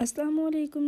Aslam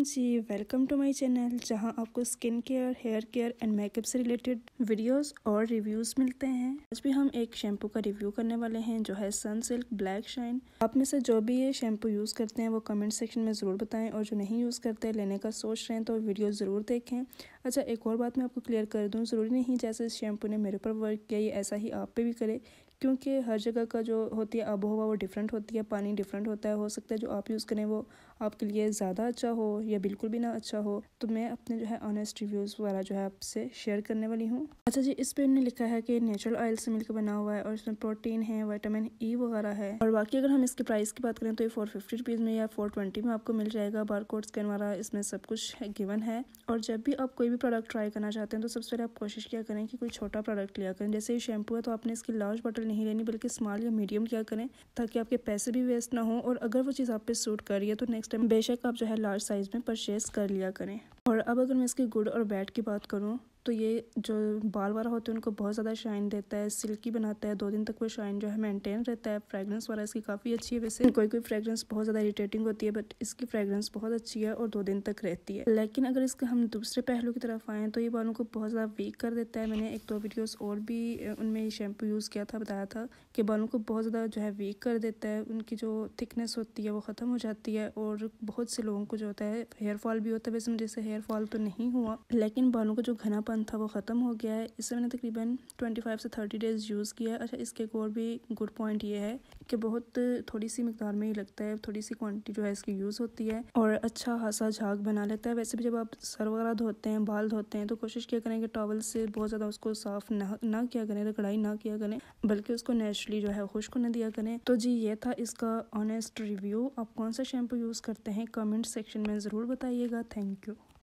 ji welcome to my channel जहाँ आपको skin care hair care and makeup से related videos और रिव्यूज मिलते हैं आज भी हम एक शैम्पू का रिव्यू करने वाले हैं जो है सन सिल्क ब्लैक शाइन आप में से जो भी ये शैम्पू यूज़ करते हैं वो कमेंट सेक्शन में ज़रूर बताएं और जो नहीं यूज़ करते लेने का सोच रहे हैं तो वीडियो ज़रूर देखें अच्छा एक और बात मैं आपको क्लियर कर दूँ ज़रूरी नहीं जैसे इस शैम्पू ने मेरे ऊपर वर्क किया ये ऐसा ही आप पे भी करे क्योंकि हर जगह का जो होती है आबो हवा वो डिफरेंट होती है पानी डिफरेंट होता है हो सकता है जो आप यूज़ करें वो आपके लिए ज़्यादा अच्छा हो या बिल्कुल भी ना अच्छा हो तो मैं अपने जो है ऑनेस्ट रिव्यूज़ वगैरह जो है आपसे शेयर करने वाली हूँ अच्छा जी इस पर इन्होंने लिखा है कि नेचुरल ऑयल से मिलकर बना हुआ है और इसमें प्रोटीन है वाइटामिन ई e वगैरह है और बाकी अगर हम इसके प्राइस की बात करें तो ये फोर फिफ्टी रुपीज़ में या फोर ट्वेंटी में आपको मिल जाएगा बार कोड स्कैन वाला इसमें सब कुछ गिवन है और जब भी आप कोई भी प्रोडक्ट ट्राई करना चाहते हैं तो सबसे पहले आप कोशिश किया करें कि कोई छोटा प्रोडक्ट लिया करें जैसे ये शैम्पू है तो आपने इसकी लार्ज बॉटल नहीं लेनी बल्कि स्मॉल या मीडियम किया करें ताकि आपके पैसे भी वेस्ट ना हो और अगर वो चीज़ आप पे सूट कर रही है तो नेक्स्ट टाइम बेशक आप जो है लार्ज साइज़ में परचेज़ कर लिया करें और अब अगर मैं इसके गुड और बैड की बात करूँ तो ये जो बाल वाला होते हैं उनको बहुत ज़्यादा शाइन देता है सिल्की बनाता है दो दिन तक वो शाइन जो है मेंटेन रहता है फ्रेगरेंस वाला इसकी काफ़ी अच्छी है वैसे कोई कोई फ्रेगरेंस बहुत ज़्यादा इरीटेटिंग होती है बट इसकी फ्रेगरेंस बहुत अच्छी है और दो दिन तक रहती है लेकिन अगर इसके हम दूसरे पहलू की तरफ आएँ तो ये बालों को बहुत ज़्यादा वीक कर देता है मैंने एक दो वीडियोज़ और भी उनमें शैम्पू यूज़ किया था बताया था कि बालों को बहुत ज़्यादा जो है वीक कर देता है उनकी जो थिकनेस होती है वो ख़त्म हो जाती है और बहुत से लोगों को जो होता है हेयरफॉल भी होता है वैसे मुझे हेयरफॉल तो नहीं हुआ लेकिन बालों को जो घना बंद था वो ख़त्म हो गया है इसे मैंने तकरीबन 25 से 30 डेज़ यूज़ किया है अच्छा इसके एक और भी गुड पॉइंट ये है कि बहुत थोड़ी सी मकदार में ही लगता है थोड़ी सी क्वान्टिटी जो है इसकी यूज़ होती है और अच्छा खासा झाग बना लेता है वैसे भी जब आप सर वगैरह धोते हैं बाल धोते हैं तो कोशिश किया करें कि टॉवल से बहुत ज़्यादा उसको साफ़ ना ना किया करें रगड़ाई ना किया करें बल्कि उसको नेचुरली जो है खुश्क न दिया करें तो जी ये था इसका ऑनेस्ट रिव्यू आप कौन सा शैम्पू यूज़ करते हैं कमेंट सेक्शन में ज़रूर बताइएगा थैंक यू